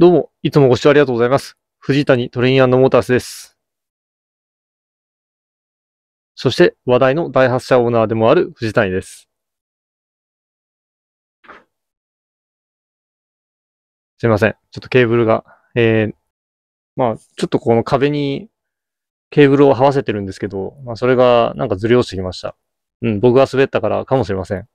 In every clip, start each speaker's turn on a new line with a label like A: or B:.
A: どうも、いつもご視聴ありがとうございます。藤谷トレインモータースです。そして話題のハツ社オーナーでもある藤谷です。すいません。ちょっとケーブルが、えー、まあ、ちょっとこの壁にケーブルを這わせてるんですけど、まあ、それがなんかずり落ちてきました。うん、僕が滑ったからかもしれません。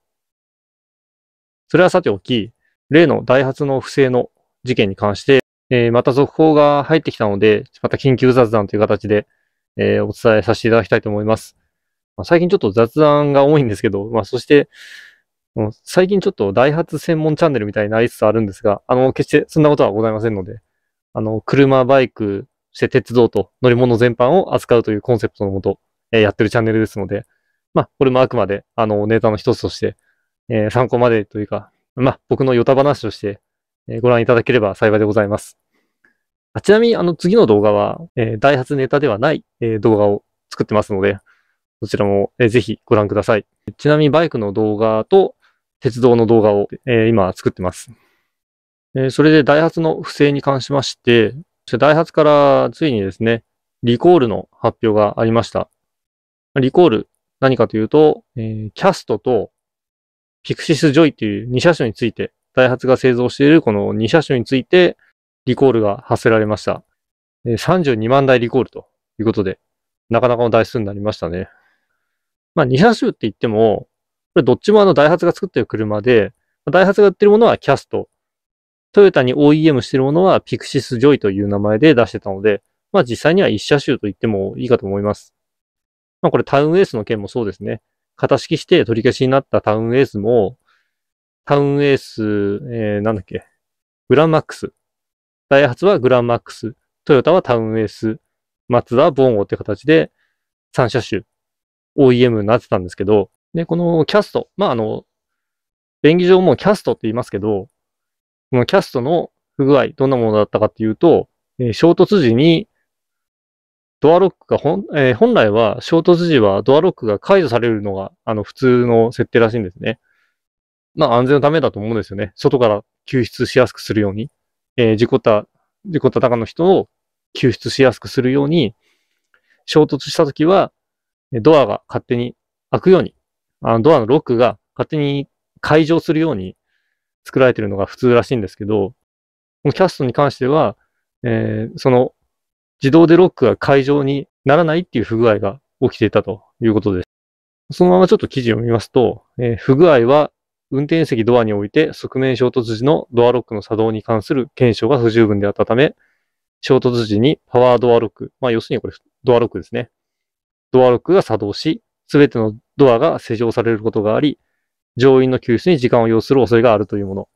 A: それはさておき、例のダイハツの不正の事件に関して、えー、また続報が入ってきたので、また緊急雑談という形で、えー、お伝えさせていただきたいと思います。まあ、最近ちょっと雑談が多いんですけど、まあ、そして、最近ちょっとダイハツ専門チャンネルみたいになりつつあるんですが、あの、決してそんなことはございませんので、あの、車、バイク、そして鉄道と乗り物全般を扱うというコンセプトのもと、えー、やってるチャンネルですので、まあ、これもあくまで、あの、ネタの一つとして、えー、参考までというか、まあ、僕のヨタ話として、えご覧いただければ幸いでございます。あちなみに、あの、次の動画は、えー、ダイハツネタではない、えー、動画を作ってますので、そちらも、えー、ぜひご覧ください。ちなみに、バイクの動画と鉄道の動画を、え今作ってます。えそれで、ダイハツの不正に関しまして、ダイハツからついにですね、リコールの発表がありました。リコール、何かというと、えキャストとピクシスジョイという2車種についてダイハツが製造しているこの2車種についてリコールが発せられました。32万台リコールということで、なかなかの台数になりましたね。まあ、2車種って言っても、これどっちもあのダイハツが作ってる車で、ダイハツが売ってるものはキャスト、トヨタに OEM してるものはピクシスジョイという名前で出してたので、まあ実際には1車種と言ってもいいかと思います。まあこれタウンエースの件もそうですね。型式して取り消しになったタウンエースも、タウンエース、えー、なんだっけ、グランマックス。ダイハツはグランマックス、トヨタはタウンエース、マツダはボンゴって形で3車種 OEM になってたんですけど、で、このキャスト、まあ、あの、便宜上もキャストって言いますけど、このキャストの不具合、どんなものだったかっていうと、えー、衝突時にドアロックがえー、本来は衝突時はドアロックが解除されるのが、あの、普通の設定らしいんですね。まあ安全のためだと思うんですよね。外から救出しやすくするように、えー、事故った、事故った中の人を救出しやすくするように、衝突したときは、ドアが勝手に開くように、あのドアのロックが勝手に解錠するように作られてるのが普通らしいんですけど、このキャストに関しては、えー、その自動でロックが解錠にならないっていう不具合が起きていたということです。そのままちょっと記事を見ますと、えー、不具合は運転席ドアにおいて側面衝突時のドアロックの作動に関する検証が不十分であったため、衝突時にパワードアロック、まあ要するにこれドアロックですね。ドアロックが作動し、すべてのドアが施錠されることがあり、乗員の救出に時間を要する恐れがあるというもの。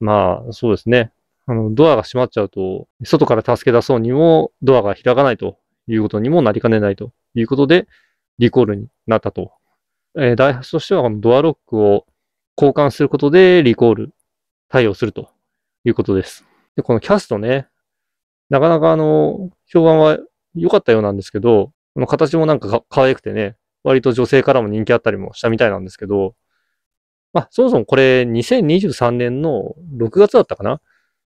A: まあ、そうですね。あの、ドアが閉まっちゃうと、外から助け出そうにも、ドアが開かないということにもなりかねないということで、リコールになったと。えー、ダイハツとしては、このドアロックを交換することでリコール対応するということです。で、このキャストね、なかなかあの、評判は良かったようなんですけど、この形もなんかか可愛くてね、割と女性からも人気あったりもしたみたいなんですけど、まあ、そもそもこれ2023年の6月だったかな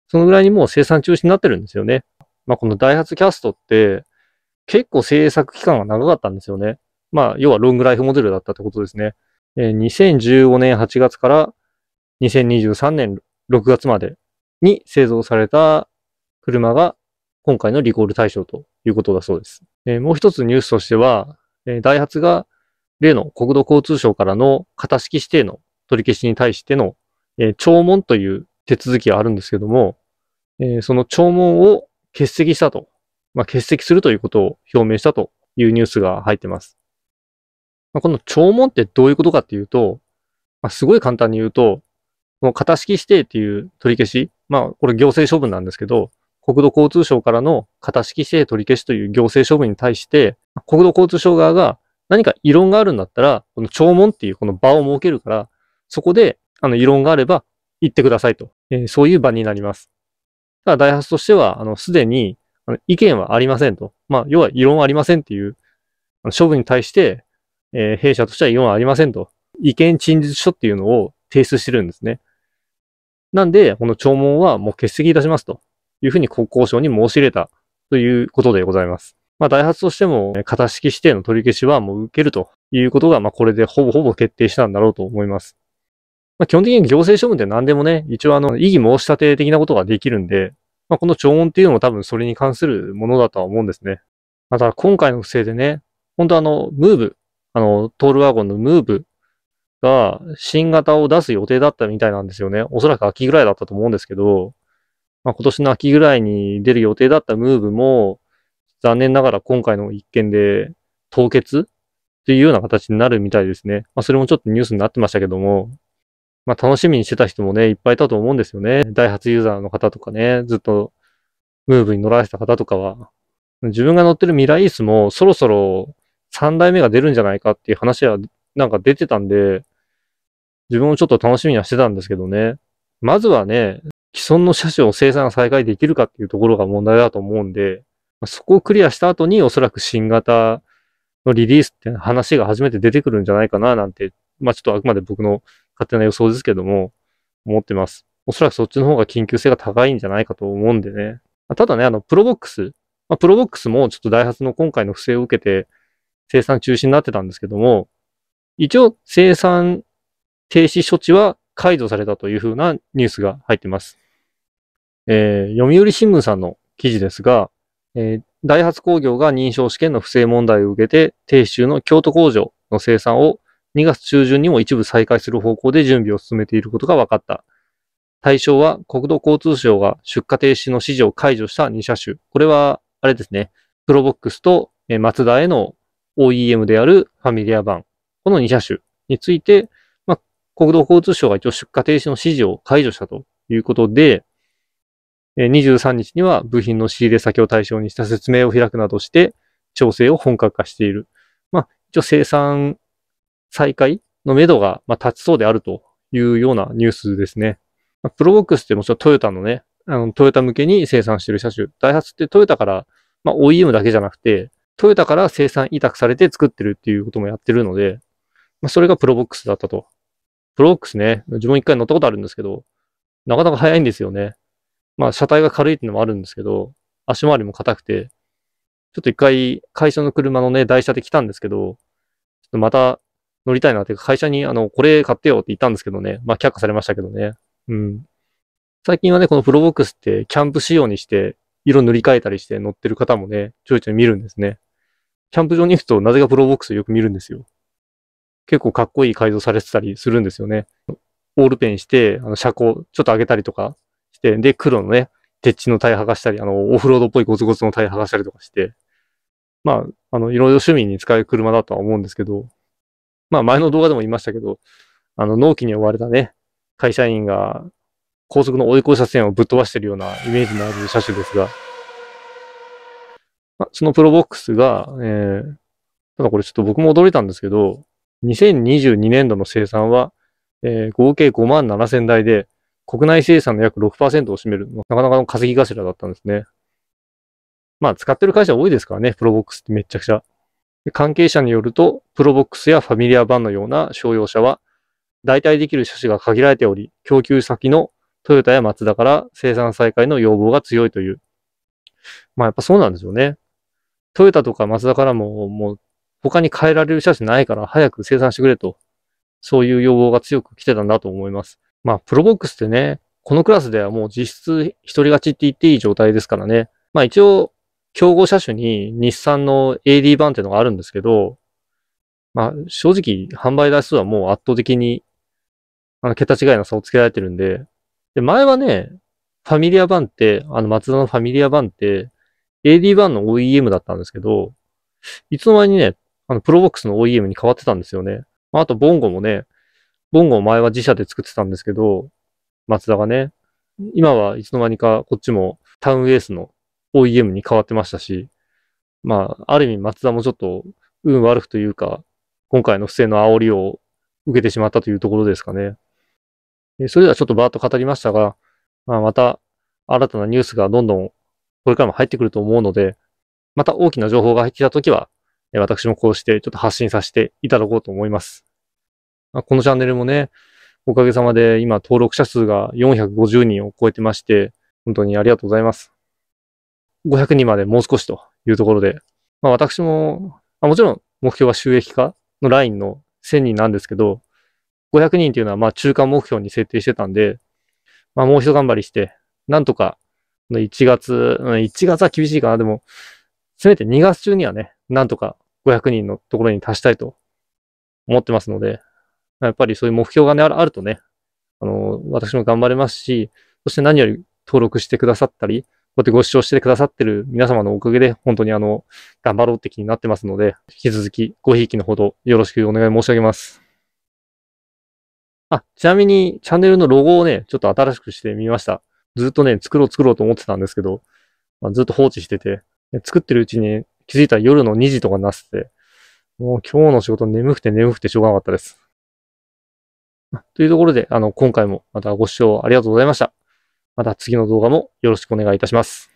A: そのぐらいにもう生産中止になってるんですよね。まあ、このダイハツキャストって結構制作期間が長かったんですよね。まあ、要はロングライフモデルだったってことですね。2015年8月から2023年6月までに製造された車が今回のリコール対象ということだそうです。もう一つニュースとしては、ダイハツが例の国土交通省からの型式指定の取り消しに対しての、聴聞という手続きがあるんですけども、その聴聞を欠席したと、まあ、欠席するということを表明したというニュースが入っています。まあ、この弔問ってどういうことかっていうと、まあ、すごい簡単に言うと、この型式指定っていう取り消し、まあ、これ行政処分なんですけど、国土交通省からの型式指定取り消しという行政処分に対して、国土交通省側が何か異論があるんだったら、この聴聞っていうこの場を設けるから、そこで、あの、異論があれば言ってくださいと。えー、そういう場になります。ただ、ダイハツとしては、あの、すでに、あの、意見はありませんと。まあ、要は異論はありませんっていう、処分に対して、えー、弊社としては異論はありませんと、意見陳述書っていうのを提出してるんですね。なんで、この聴聞はもう欠席いたしますというふうに国交省に申し入れたということでございます。まあ、ダイハツとしても、型式指定の取り消しはもう受けるということが、まあ、これでほぼほぼ決定したんだろうと思います。まあ、基本的に行政処分って何でもね、一応あの、異議申し立て的なことができるんで、まあ、この聴音っていうのも多分それに関するものだとは思うんですね。また、今回の不正でね、本当あの、ムーブあの、トールワゴンのムーブが新型を出す予定だったみたいなんですよね。おそらく秋ぐらいだったと思うんですけど、まあ、今年の秋ぐらいに出る予定だったムーブも、残念ながら今回の一件で凍結っていうような形になるみたいですね。まあ、それもちょっとニュースになってましたけども、まあ、楽しみにしてた人もね、いっぱいいたと思うんですよね。ダイハツユーザーの方とかね、ずっとムーブに乗られてた方とかは。自分が乗ってるミライースもそろそろ三代目が出るんじゃないかっていう話はなんか出てたんで、自分もちょっと楽しみにはしてたんですけどね。まずはね、既存の車種を生産再開できるかっていうところが問題だと思うんで、そこをクリアした後におそらく新型のリリースって話が初めて出てくるんじゃないかななんて、まあちょっとあくまで僕の勝手な予想ですけども、思ってます。おそらくそっちの方が緊急性が高いんじゃないかと思うんでね。ただね、あの、プロボックス。まあ、プロボックスもちょっとダイハツの今回の不正を受けて、生産中止になってたんですけども、一応生産停止処置は解除されたというふうなニュースが入っています。えー、読売新聞さんの記事ですが、えー、ダイハツ工業が認証試験の不正問題を受けて、停止中の京都工場の生産を2月中旬にも一部再開する方向で準備を進めていることが分かった。対象は国土交通省が出荷停止の指示を解除した2車種。これは、あれですね、プロボックスとマツダへの OEM であるファミリア版、この2車種について、まあ、国土交通省が一応出荷停止の指示を解除したということで、23日には部品の仕入れ先を対象にした説明を開くなどして、調整を本格化している。まあ、一応生産再開のめどが、ま立ちそうであるというようなニュースですね。まプロボックスってもちろんトヨタのね、あの、トヨタ向けに生産している車種。ダイハツってトヨタから、まあ、OEM だけじゃなくて、トヨタから生産委託されて作ってるっていうこともやってるので、まあ、それがプロボックスだったと。プロボックスね、自分一回乗ったことあるんですけど、なかなか速いんですよね。まあ、車体が軽いっていうのもあるんですけど、足回りも硬くて、ちょっと一回会社の車のね、台車で来たんですけど、ちょっとまた乗りたいなっていうか、会社にあの、これ買ってよって言ったんですけどね、まあ却下されましたけどね。うん。最近はね、このプロボックスってキャンプ仕様にして、色塗り替えたりして乗ってる方もね、ちょいちょい見るんですね。キャンプ場に行くとなぜかプロボックスよく見るんですよ。結構かっこいい改造されてたりするんですよね。オールペンして、あの、車高ちょっと上げたりとかして、で、黒のね、鉄地のタイ剥がしたり、あの、オフロードっぽいゴツゴツのタイ剥がしたりとかして、まあ、あの、いろいろ趣味に使える車だとは思うんですけど、まあ前の動画でも言いましたけど、あの、納期に追われたね、会社員が高速の追い越し車線をぶっ飛ばしてるようなイメージのある車種ですが、まあ、そのプロボックスが、えー、ただこれちょっと僕も驚いたんですけど、2022年度の生産は、えー、合計5万7千台で、国内生産の約6%を占める、なかなかの稼ぎ頭だったんですね。まあ、使ってる会社多いですからね、プロボックスってめちゃくちゃ。関係者によると、プロボックスやファミリア版のような商用車は、代替できる車種が限られており、供給先のトヨタやマツダから生産再開の要望が強いという。まあやっぱそうなんですよね。トヨタとかマツダからも、もう、他に変えられる車種ないから、早く生産してくれと、そういう要望が強く来てたんだと思います。まあ、プロボックスってね、このクラスではもう実質一人勝ちって言っていい状態ですからね。まあ一応、競合車種に日産の AD 版っていうのがあるんですけど、まあ正直販売台数はもう圧倒的に、あの、桁違いの差をつけられてるんで、で、前はね、ファミリア版って、あの、マツダのファミリア版って、AD1 の OEM だったんですけど、いつの間にね、あの、プロボックスの OEM に変わってたんですよね。まあ、と、ボンゴもね、ボンゴ前は自社で作ってたんですけど、マツダがね、今はいつの間にかこっちもタウンエースの OEM に変わってましたし、まあ、ある意味マツダもちょっと運悪くというか、今回の不正の煽りを受けてしまったというところですかね。それではちょっとバーッと語りましたが、まあ、また新たなニュースがどんどんこれからも入ってくると思うので、また大きな情報がきたときは、私もこうしてちょっと発信させていただこうと思います。このチャンネルもね、おかげさまで今登録者数が450人を超えてまして、本当にありがとうございます。500人までもう少しというところで、まあ、私も、あ、もちろん目標は収益化のラインの1000人なんですけど、500人というのはまあ中間目標に設定してたんで、まあ、もう一頑張りして、なんとか1月、1月は厳しいかな。でも、せめて2月中にはね、なんとか500人のところに達したいと思ってますので、やっぱりそういう目標がね、あるとね、あの、私も頑張れますし、そして何より登録してくださったり、こうやってご視聴してくださってる皆様のおかげで、本当にあの、頑張ろうって気になってますので、引き続きごひいきのほどよろしくお願い申し上げます。あ、ちなみにチャンネルのロゴをね、ちょっと新しくしてみました。ずっとね、作ろう作ろうと思ってたんですけど、まあ、ずっと放置してて、作ってるうちに気づいたら夜の2時とかになってて、もう今日の仕事眠くて眠くてしょうがなかったです。というところで、あの、今回もまたご視聴ありがとうございました。また次の動画もよろしくお願いいたします。